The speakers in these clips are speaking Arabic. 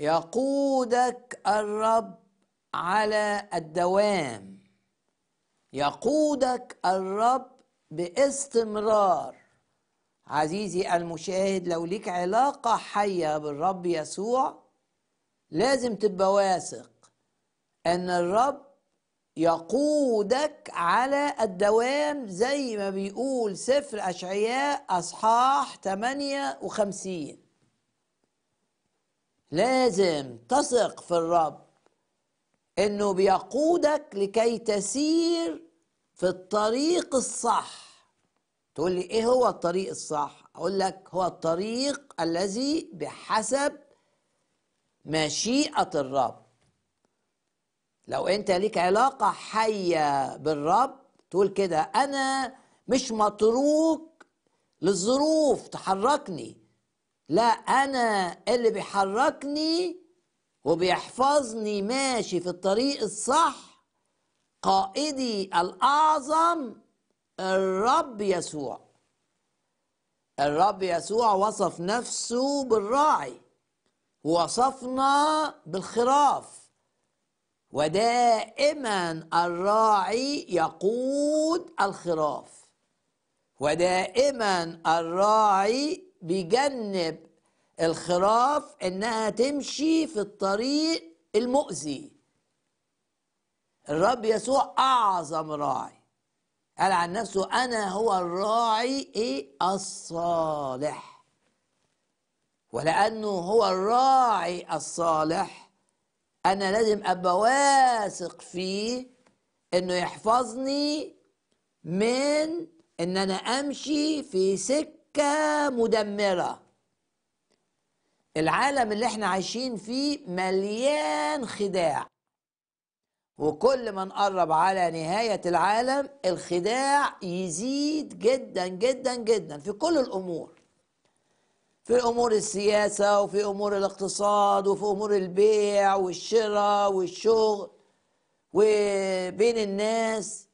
يقودك الرب على الدوام يقودك الرب باستمرار عزيزي المشاهد لو ليك علاقة حية بالرب يسوع لازم تبقى واثق ان الرب يقودك على الدوام زي ما بيقول سفر أشعياء أصحاح 58 لازم تثق في الرب انه بيقودك لكي تسير في الطريق الصح تقول لي ايه هو الطريق الصح اقول لك هو الطريق الذي بحسب مشيئه الرب لو انت ليك علاقه حيه بالرب تقول كده انا مش متروك للظروف تحركني لا انا اللي بيحركني وبيحفظني ماشي في الطريق الصح قائدي الاعظم الرب يسوع الرب يسوع وصف نفسه بالراعي ووصفنا بالخراف ودائما الراعي يقود الخراف ودائما الراعي بيجنب الخراف انها تمشي في الطريق المؤذي الرب يسوع اعظم راعي قال عن نفسه انا هو الراعي ايه الصالح ولانه هو الراعي الصالح انا لازم ابقى واثق فيه انه يحفظني من ان انا امشي في سكه مدمره العالم اللي احنا عايشين فيه مليان خداع وكل ما نقرب على نهايه العالم الخداع يزيد جدا جدا جدا في كل الامور في امور السياسه وفي امور الاقتصاد وفي امور البيع والشراء والشغل وبين الناس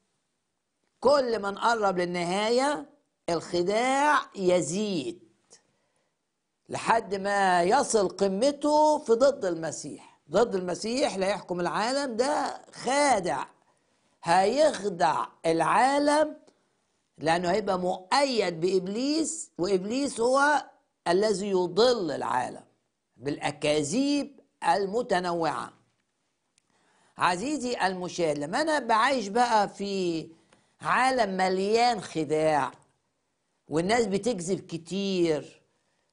كل ما نقرب للنهاية الخداع يزيد لحد ما يصل قمته في ضد المسيح ضد المسيح لا يحكم العالم ده خادع هيخدع العالم لأنه هيبقى مؤيد بإبليس وإبليس هو الذي يضل العالم بالأكاذيب المتنوعة عزيزي المشاهد لما أنا بعيش بقى في عالم مليان خداع والناس بتكذب كتير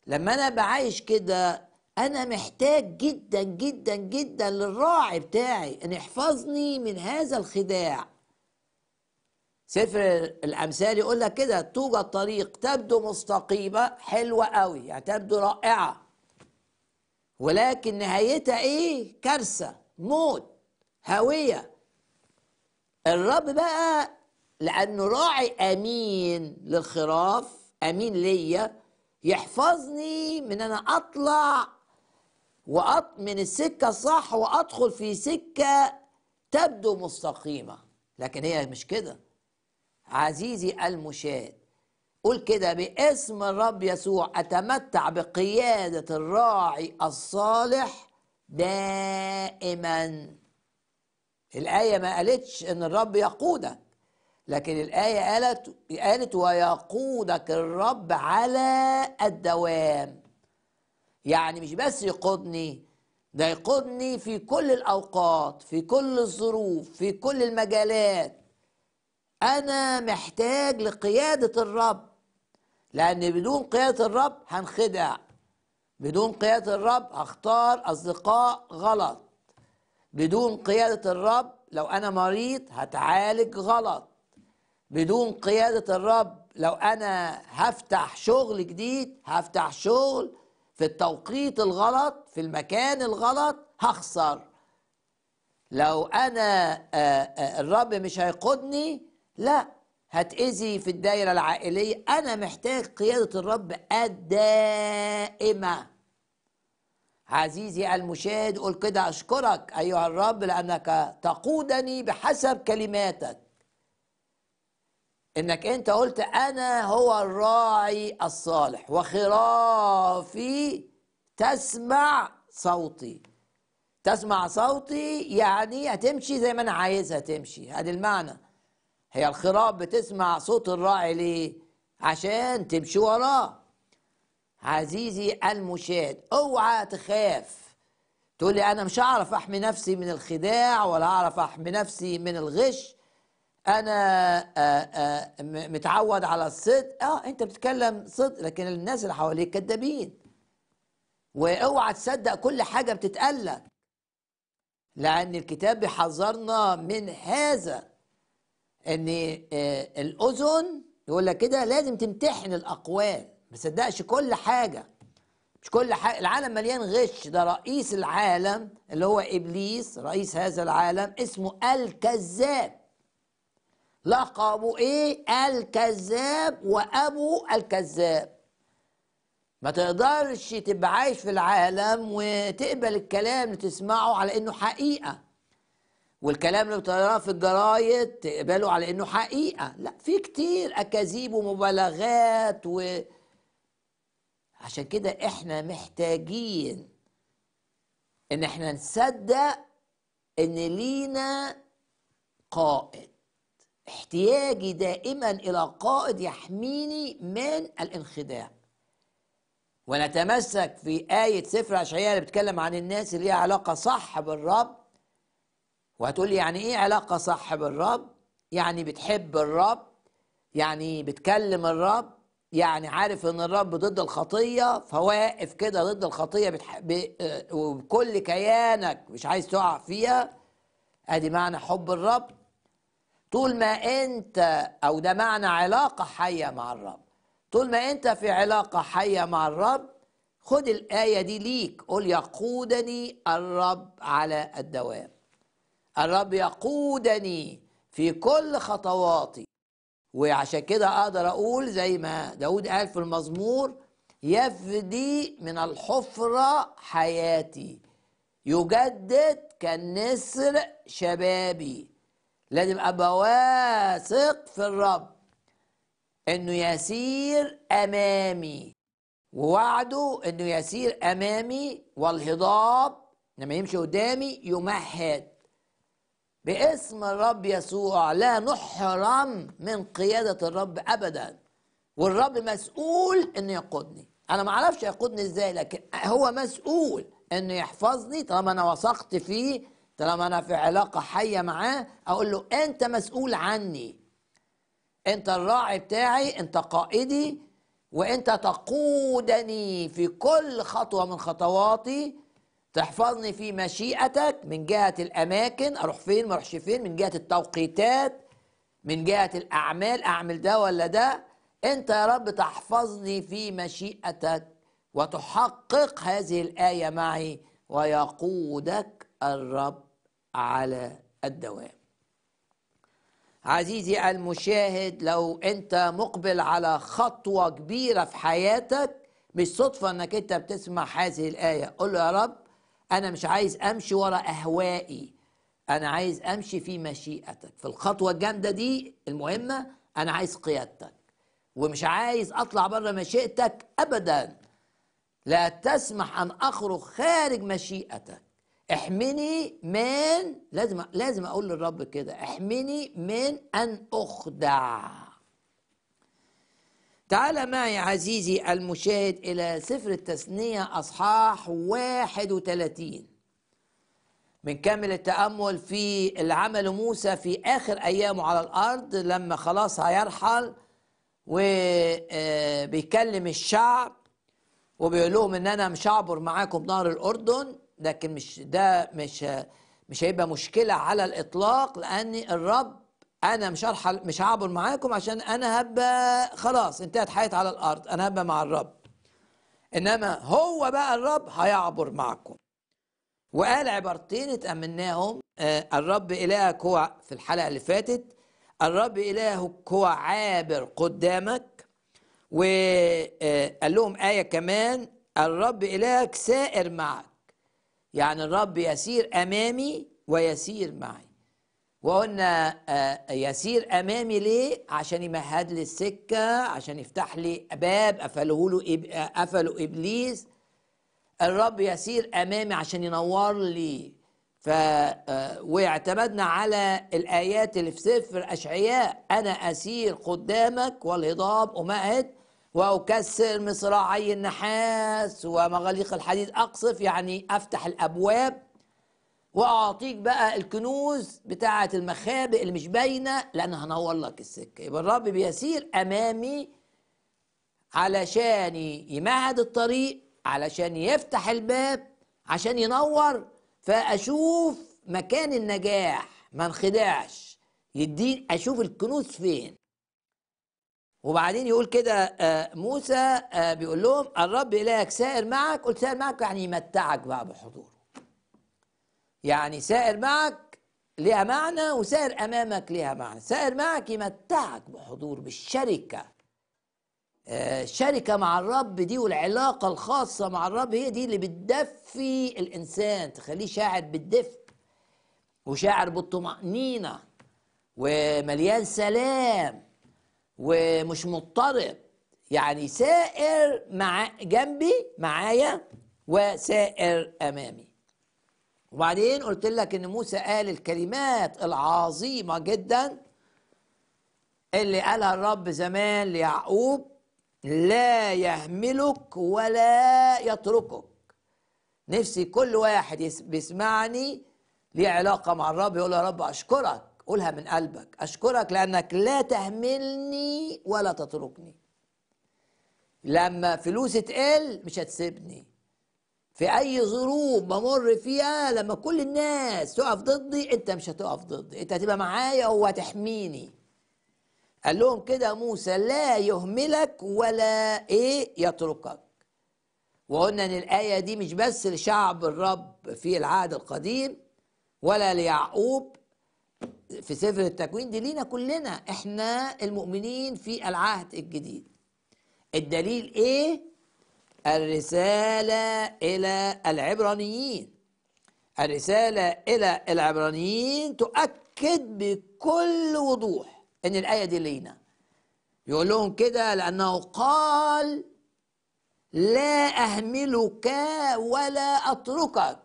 لما انا بعايش كده انا محتاج جدا جدا جدا للراعي بتاعي ان يحفظني من هذا الخداع سفر الامثال يقول لك كده توجد طريق تبدو مستقيمه حلوه قوي يعني تبدو رائعه ولكن نهايتها ايه كارثه موت هاويه الرب بقى لأنه راعي أمين للخراف أمين ليا يحفظني من أنا أطلع وأط من السكة صح وأدخل في سكة تبدو مستقيمة لكن هي مش كده عزيزي المشاة قول كده باسم الرب يسوع أتمتع بقيادة الراعي الصالح دائما الآية ما قالتش إن الرب يقودك لكن الآية قالت قالت ويقودك الرب على الدوام يعني مش بس يقودني ده يقودني في كل الأوقات في كل الظروف في كل المجالات أنا محتاج لقيادة الرب لأن بدون قيادة الرب هنخدع بدون قيادة الرب هختار أصدقاء غلط بدون قيادة الرب لو أنا مريض هتعالج غلط بدون قيادة الرب لو أنا هفتح شغل جديد هفتح شغل في التوقيت الغلط في المكان الغلط هخسر لو أنا آه، آه، الرب مش هيقودني لا هتأذي في الدائرة العائلية أنا محتاج قيادة الرب الدائمة عزيزي المشاهد قل كده أشكرك أيها الرب لأنك تقودني بحسب كلماتك انك انت قلت انا هو الراعي الصالح وخرافي تسمع صوتي تسمع صوتي يعني هتمشي زي ما انا عايزها تمشي هذا المعنى هي الخراف بتسمع صوت الراعي ليه عشان تمشي وراه عزيزي المشاهد اوعى تخاف تقول لي انا مش هعرف احمي نفسي من الخداع ولا هعرف احمي نفسي من الغش انا آه، آه، متعود على الصدق اه انت بتتكلم صدق لكن الناس اللي حواليك كدابين واوعى تصدق كل حاجه بتتقال لك لان الكتاب بيحذرنا من هذا ان آه، الاذن يقول لك كده لازم تمتحن الاقوال ما تصدقش كل حاجه مش كل حاجه العالم مليان غش ده رئيس العالم اللي هو ابليس رئيس هذا العالم اسمه الكذاب لقبه ايه الكذاب وابو الكذاب ما تقدرش تبقى عايش في العالم وتقبل الكلام اللي تسمعه على انه حقيقه والكلام اللي بتقراه في الجرايد تقبله على انه حقيقه لا في كتير اكاذيب ومبالغات و عشان كده احنا محتاجين ان احنا نصدق ان لينا قائد احتياجي دائما الى قائد يحميني من الانخداع ونتمسك في آية سفر أشعياء اللي بتكلم عن الناس اللي ليها علاقة صح بالرب وهتقول لي يعني إيه علاقة صح بالرب؟ يعني بتحب الرب يعني بتكلم الرب يعني عارف إن الرب ضد الخطية فواقف كده ضد الخطية بتح... ب... آه، وبكل كيانك مش عايز تقع فيها أدي معنى حب الرب طول ما انت او ده معنى علاقه حيه مع الرب طول ما انت في علاقه حيه مع الرب خد الايه دي ليك قل يقودني الرب على الدوام الرب يقودني في كل خطواتي وعشان كده اقدر اقول زي ما داود قال في المزمور يفدي من الحفره حياتي يجدد كالنسر شبابي لازم ابقى واثق في الرب انه يسير امامي ووعده انه يسير امامي والهضاب لما يمشي قدامي يمهد باسم الرب يسوع لا نحرم من قيادة الرب أبدا والرب مسؤول أنه يقودني أنا ما أعرفش يقودني إزاي لكن هو مسؤول أنه يحفظني طالما أنا وثقت فيه طالما انا في علاقه حيه معاه اقول له انت مسؤول عني انت الراعي بتاعي انت قائدي وانت تقودني في كل خطوه من خطواتي تحفظني في مشيئتك من جهه الاماكن اروح فين ما اروحش فين من جهه التوقيتات من جهه الاعمال اعمل ده ولا ده انت يا رب تحفظني في مشيئتك وتحقق هذه الايه معي ويقودك الرب على الدوام عزيزي المشاهد لو انت مقبل على خطوة كبيرة في حياتك مش صدفة انك انت بتسمع هذه الآية قل له يا رب انا مش عايز امشي ورا اهوائي انا عايز امشي في مشيئتك في الخطوة الجامدة دي المهمة انا عايز قيادتك ومش عايز اطلع بره مشيئتك ابدا لا تسمح ان اخرج خارج مشيئتك احمني من لازم لازم اقول للرب كده احمني من ان اخدع تعال معي عزيزي المشاهد الى سفر التثنيه اصحاح 31 من كامل التامل في العمل موسى في اخر ايامه على الارض لما خلاص هيرحل وبيكلم آه، الشعب وبيقول لهم ان انا مش هعبر معاكم نهر الاردن لكن مش ده مش مش هيبقى مشكله على الاطلاق لان الرب انا مش هرحل مش هعبر معاكم عشان انا هبقى خلاص انتهت حياتي على الارض انا هبقى مع الرب انما هو بقى الرب هيعبر معكم وقال عبارتين اتأمناهم آه الرب إلهك هو في الحلقة اللي فاتت الرب إلهك هو عابر قدامك وقال آه، لهم آية كمان الرب إلهك سائر معك يعني الرب يسير امامي ويسير معي وقلنا آه، آه، يسير امامي ليه عشان يمهد لي السكه عشان يفتح لي باب قفله له آه، قفله ابليس الرب يسير امامي عشان ينور لي ف واعتمدنا على الايات اللي في سفر اشعياء انا اسير قدامك والهضاب امهد وأكسر مصراعي النحاس ومغاليق الحديد أقصف يعني أفتح الأبواب وأعطيك بقى الكنوز بتاعة المخابئ اللي مش باينة لأن هنور لك السكة يبقى الرب بيسير أمامي علشان يمهد الطريق علشان يفتح الباب عشان ينور فأشوف مكان النجاح ما انخدعش يديني أشوف الكنوز فين وبعدين يقول كده آه، موسى آه، بيقول لهم الرب إلهك سائر معك قلت سائر معك يعني يمتعك بقى بحضوره يعني سائر معك ليها معنى وسائر أمامك ليها معنى سائر معك يمتعك بحضور بالشركة الشركة آه، مع الرب دي والعلاقة الخاصة مع الرب هي دي اللي بتدفي الإنسان تخليه شاعر بالدفء وشاعر بالطمأنينة ومليان سلام ومش مضطرب يعني سائر مع جنبي معايا وسائر امامي وبعدين قلت لك ان موسى قال الكلمات العظيمه جدا اللي قالها الرب زمان ليعقوب لا يهملك ولا يتركك نفسي كل واحد بيسمعني ليه علاقه مع الرب يقول يا رب اشكرك قولها من قلبك أشكرك لأنك لا تهملني ولا تتركني لما فلوسي تقل مش هتسيبني في أي ظروف بمر فيها لما كل الناس تقف ضدي أنت مش هتقف ضدي أنت هتبقى معايا وهتحميني قال لهم كده موسى لا يهملك ولا إيه يتركك وقلنا ان الايه دي مش بس لشعب الرب في العهد القديم ولا ليعقوب في سفر التكوين دي لينا كلنا احنا المؤمنين في العهد الجديد الدليل ايه الرسالة إلى العبرانيين الرسالة إلى العبرانيين تؤكد بكل وضوح إن الآية دي لينا يقول لهم كده لأنه قال لا أهملك ولا أتركك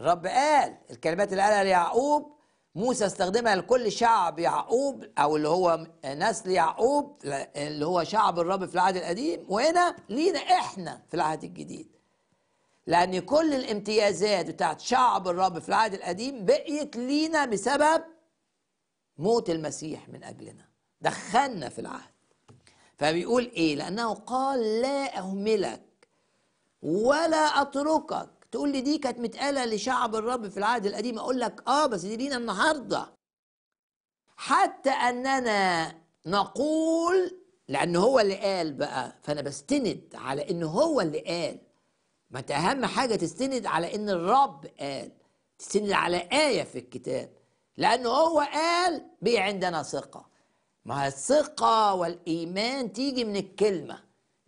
الرب قال الكلمات اللي قالها ليعقوب موسى استخدمها لكل شعب يعقوب او اللي هو نسل يعقوب اللي هو شعب الرب في العهد القديم وهنا لينا احنا في العهد الجديد لان كل الامتيازات بتاعت شعب الرب في العهد القديم بقيت لينا بسبب موت المسيح من اجلنا دخلنا في العهد فبيقول ايه لانه قال لا اهملك ولا اتركك تقول لي دي كانت متقاله لشعب الرب في العهد القديم اقول لك اه بس دي لينا النهارده حتى اننا نقول لان هو اللي قال بقى فانا بستند على ان هو اللي قال ما انت اهم حاجه تستند على ان الرب قال تستند على ايه في الكتاب لان هو قال بي عندنا ثقه ما الثقه والايمان تيجي من الكلمه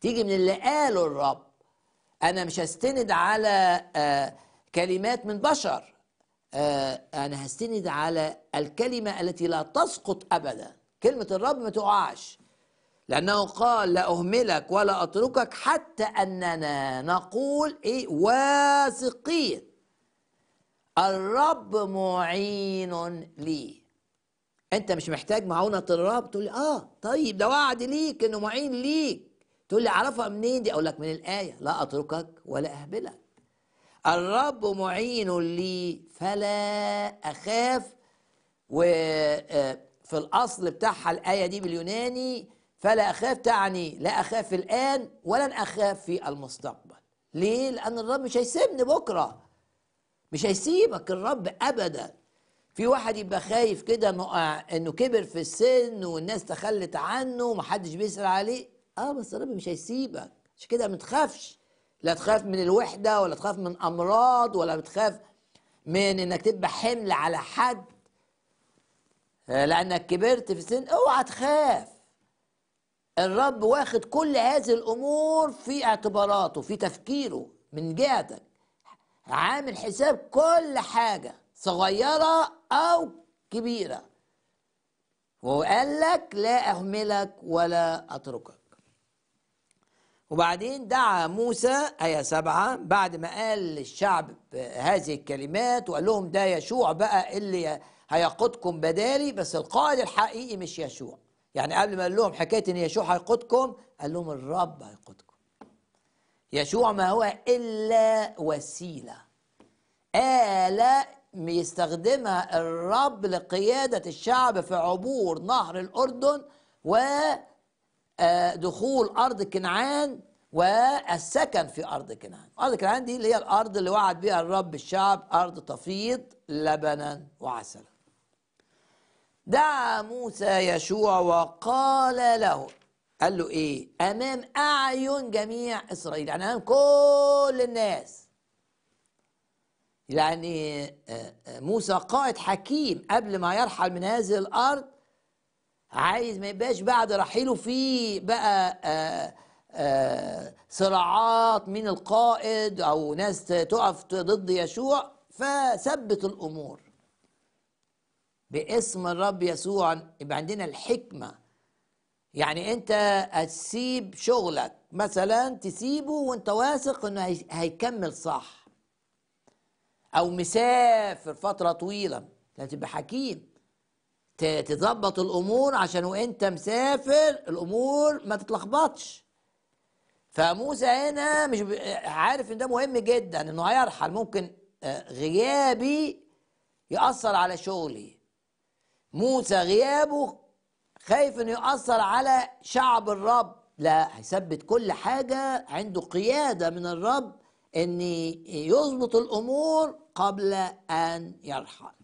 تيجي من اللي قاله الرب انا مش هستند على آه، كلمات من بشر آه، انا هستند على الكلمه التي لا تسقط ابدا كلمه الرب ما تقعش لانه قال لا اهملك ولا اتركك حتى اننا نقول ايه واثقين الرب معين لي انت مش محتاج معونه الرب تقول اه طيب ده وعد ليك انه معين ليك تقول لي اعرفها منين دي اقول لك من الايه لا اتركك ولا اهملك الرب معين لي فلا اخاف وفي آه، الاصل بتاعها الايه دي باليوناني فلا اخاف تعني لا اخاف الان ولن اخاف في المستقبل ليه لان الرب مش هيسيبني بكره مش هيسيبك الرب ابدا في واحد يبقى خايف كده انه آه، انه كبر في السن والناس تخلت عنه ومحدش بيسال عليه اه بس الرب مش هيسيبك عشان كده ما تخافش لا تخاف من الوحده ولا تخاف من امراض ولا بتخاف من انك تبقى حمل على حد آه، لانك كبرت في سن اوعى تخاف الرب واخد كل هذه الامور في اعتباراته في تفكيره من جهتك عامل حساب كل حاجه صغيره او كبيره وقال لك لا اهملك ولا اتركك وبعدين دعا موسى آية سبعة بعد ما قال للشعب هذه الكلمات وقال لهم ده يشوع بقى اللي هيقودكم بدالي بس القائد الحقيقي مش يشوع يعني قبل ما قال لهم حكاية إن يشوع هيقودكم قال لهم الرب هيقودكم يشوع ما هو إلا وسيلة آلة يستخدمها الرب لقيادة الشعب في عبور نهر الأردن و آه، دخول ارض كنعان والسكن في ارض كنعان ارض كنعان دي اللي هي الارض اللي وعد بها الرب الشعب ارض تفيض لبنا وعسلا دعا موسى يشوع وقال له قال له ايه امام اعين جميع اسرائيل يعني امام كل الناس يعني آه، آه، موسى قائد حكيم قبل ما يرحل من هذه الارض عايز ما يبقاش بعد رحيله في بقى آآ آآ آه، آه، صراعات من القائد او ناس تقف ضد يشوع فثبت الامور باسم الرب يسوع يبقى عندنا الحكمه يعني انت هتسيب شغلك مثلا تسيبه وانت واثق انه هيكمل صح او مسافر فتره طويله لازم تبقى حكيم تظبط الامور عشان وانت مسافر الامور ما تتلخبطش فموسى هنا مش عارف ان ده مهم جدا انه هيرحل ممكن آه، غيابي ياثر على شغلي موسى غيابه خايف انه ياثر على شعب الرب لا هيثبت كل حاجه عنده قياده من الرب ان يظبط الامور قبل ان يرحل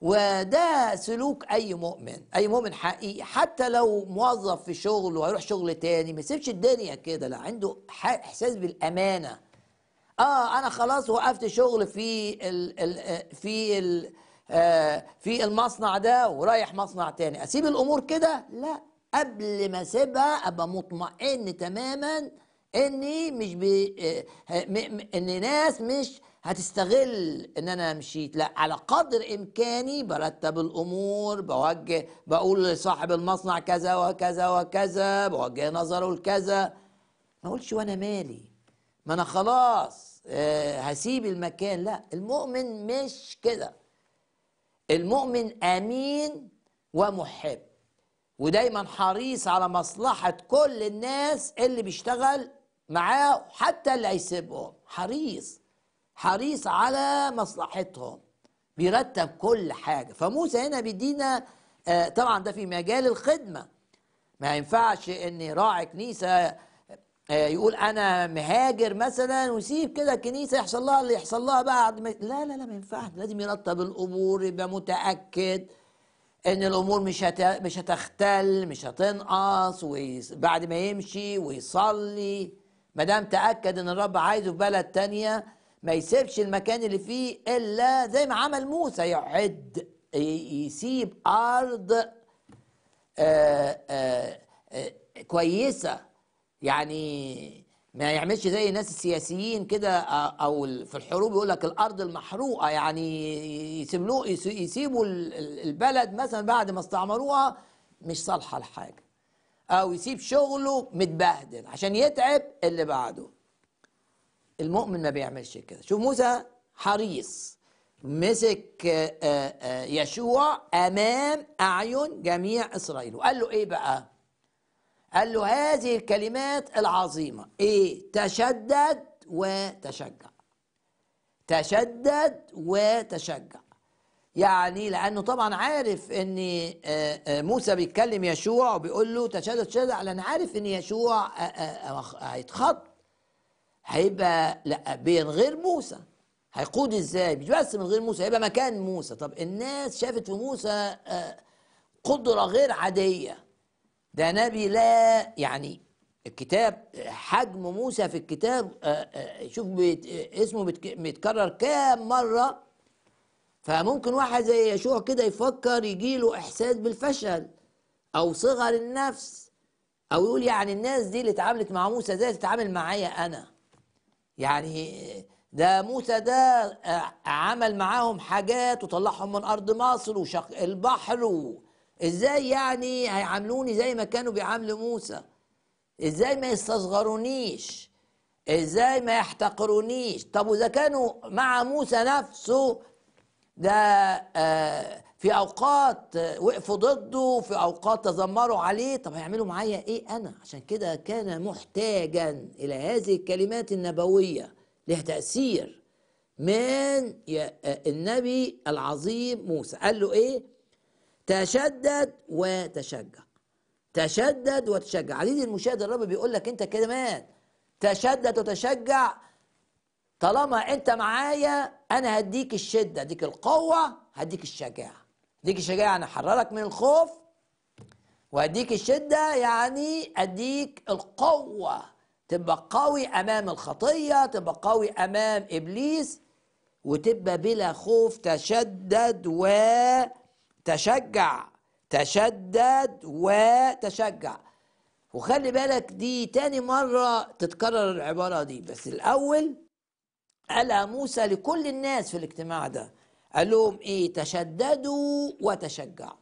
وده سلوك اي مؤمن اي مؤمن حقيقي حتى لو موظف في شغل وهيروح شغل تاني ما يسيبش الدنيا كده لا عنده احساس بالامانه اه انا خلاص وقفت شغل في ال ال في ال آه، في المصنع ده ورايح مصنع تاني اسيب الامور كده لا قبل ما اسيبها ابقى مطمئن تماما اني مش بي آه، ان ناس مش هتستغل ان انا مشيت لا على قدر امكاني برتب الامور بوجه بقول لصاحب المصنع كذا وكذا وكذا بوجه نظره لكذا ما اقولش وانا مالي ما انا خلاص آه، هسيب المكان لا المؤمن مش كده المؤمن امين ومحب ودايما حريص على مصلحه كل الناس اللي بيشتغل معاه حتى اللي هيسيبهم حريص حريص على مصلحتهم بيرتب كل حاجه فموسى هنا بيدينا آه، طبعا ده في مجال الخدمه ما ينفعش ان راعي كنيسه آه، يقول انا مهاجر مثلا ويسيب كده كنيسه يحصل لها اللي يحصل لها بقى لا لا لا ما ينفعش لازم يرتب الامور يبقى متاكد ان الامور مش هت... مش هتختل مش هتنقص وبعد ما يمشي ويصلي ما دام تاكد ان الرب عايزه في بلد تانية ما يسيبش المكان اللي فيه الا زي ما عمل موسى يعد يسيب ارض آه، آه، آه، كويسه يعني ما يعملش زي الناس السياسيين كده او في الحروب يقول لك الارض المحروقه يعني يسيبوا يسيبوا البلد مثلا بعد ما استعمروها مش صالحه لحاجه او يسيب شغله متبهدل عشان يتعب اللي بعده المؤمن ما بيعملش كده شوف موسى حريص مسك آه، آه، يشوع امام اعين جميع اسرائيل وقال له ايه بقى قال له هذه الكلمات العظيمه ايه تشدد وتشجع تشدد وتشجع يعني لانه طبعا عارف ان آه، موسى بيتكلم يشوع وبيقول له تشدد تشدد لان عارف ان يشوع هيتخض هيبقى لا من غير موسى هيقود ازاي مش بس من غير موسى هيبقى مكان موسى طب الناس شافت في موسى آه، قدره غير عاديه ده نبي لا يعني الكتاب حجم موسى في الكتاب آه، آه، شوف بيت اسمه بيتكرر كام مره فممكن واحد زي يشوع كده يفكر يجي له احساس بالفشل او صغر النفس او يقول يعني الناس دي اللي اتعاملت مع موسى زي تتعامل معايا انا يعني ده موسى ده آه، عمل معاهم حاجات وطلعهم من ارض مصر وشق البحر ازاي يعني هيعاملوني زي ما كانوا بيعاملوا موسى ازاي ما يستصغرونيش ازاي ما يحتقرونيش طب واذا كانوا مع موسى نفسه ده آه في اوقات وقفوا ضده في اوقات تذمروا عليه طب هيعملوا معايا ايه انا عشان كده كان محتاجا الى هذه الكلمات النبويه لها تاثير من النبي العظيم موسى قال له ايه تشدد وتشجع تشدد وتشجع عزيزي المشاهد الرب بيقول لك انت كمان تشدد وتشجع طالما انت معايا انا هديك الشده هديك القوه هديك الشجاعه اديك الشجاعه يعني احررك من الخوف واديك الشده يعني اديك القوه تبقى قوي امام الخطيه تبقى قوي امام ابليس وتبقى بلا خوف تشدد وتشجع تشدد وتشجع وخلي بالك دي تاني مرة تتكرر العبارة دي بس الأول قالها موسى لكل الناس في الاجتماع ده قال لهم ايه تشددوا وتشجعوا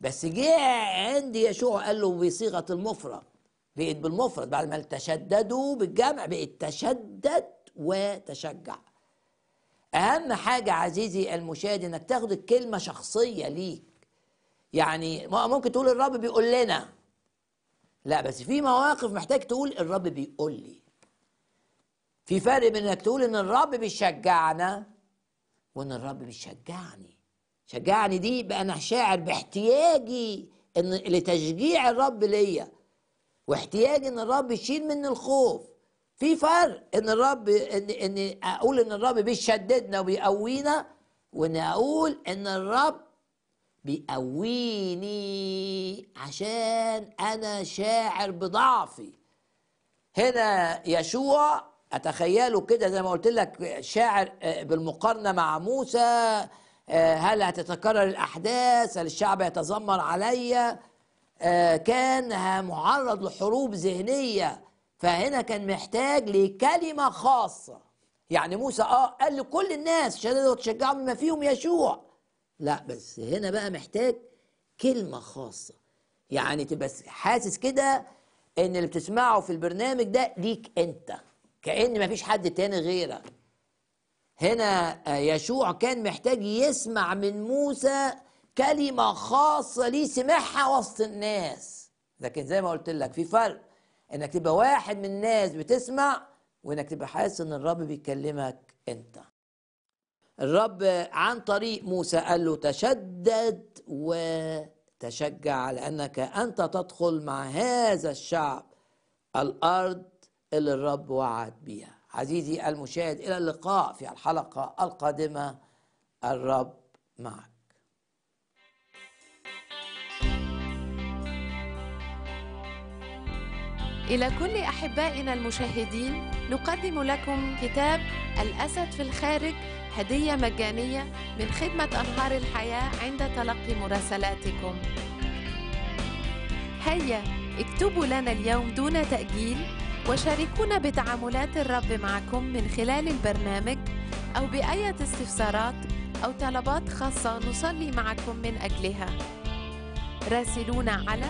بس جه عند يشوع قال له بصيغه المفرد بقت بالمفرد بعد ما تشددوا بالجمع بقت تشدد وتشجع اهم حاجه عزيزي المشاهد انك تاخد الكلمه شخصيه ليك يعني ممكن تقول الرب بيقول لنا لا بس في مواقف محتاج تقول الرب بيقول لي في فرق بين انك تقول ان الرب بيشجعنا وان الرب بيشجعني شجعني دي بقى انا شاعر باحتياجي ان لتشجيع الرب ليا واحتياجي ان الرب يشيل مني الخوف في فرق ان الرب ان ان اقول ان الرب بيشددنا وبيقوينا وان اقول ان الرب بيقويني عشان انا شاعر بضعفي هنا يشوع اتخيله كده زي ما قلت لك شاعر آه، بالمقارنه مع موسى آه، هل هتتكرر الاحداث هل الشعب يتذمر عليا آه، كان معرض لحروب ذهنيه فهنا كان محتاج لكلمه خاصه يعني موسى اه قال لكل الناس عشان تشجعوا بما فيهم يشوع لا بس هنا بقى محتاج كلمه خاصه يعني تبقى حاسس كده ان اللي بتسمعه في البرنامج ده ليك انت كأن مفيش حد تاني غيرك هنا آه، يشوع كان محتاج يسمع من موسى كلمة خاصة ليه سمعها وسط الناس لكن زي ما قلت لك في فرق انك تبقى واحد من الناس بتسمع وانك تبقى حاسس ان الرب بيكلمك انت الرب عن طريق موسى قال له تشدد وتشجع لانك انت تدخل مع هذا الشعب الارض اللي الرب وعد بيها عزيزي المشاهد إلى اللقاء في الحلقة القادمة الرب معك إلى كل أحبائنا المشاهدين نقدم لكم كتاب الأسد في الخارج هدية مجانية من خدمة أنهار الحياة عند تلقي مراسلاتكم. هيا اكتبوا لنا اليوم دون تأجيل وشاركونا بتعاملات الرب معكم من خلال البرنامج أو بأية استفسارات أو طلبات خاصة نصلي معكم من أجلها راسلونا على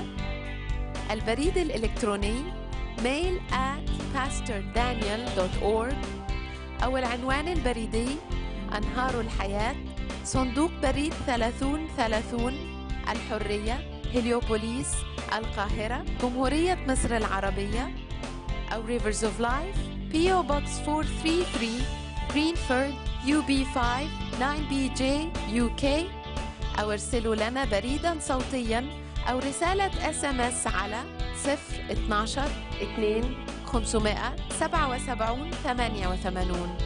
البريد الإلكتروني mail at pastordaniel.org أو العنوان البريدي أنهار الحياة صندوق بريد 3030 الحرية هليوبوليس القاهرة جمهورية مصر العربية أو Rivers of Life PO Box 433 Greenford UB5 9BJ UK أو ارسلوا لنا بريدا صوتيا أو رسالة اس ام اس على 012 2 577 88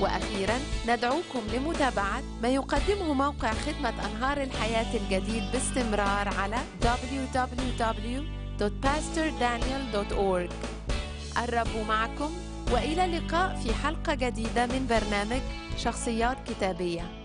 وأخيرا ندعوكم لمتابعة ما يقدمه موقع خدمة أنهار الحياة الجديد باستمرار على www.pastordaniel.org الرب معكم والى اللقاء في حلقه جديده من برنامج شخصيات كتابيه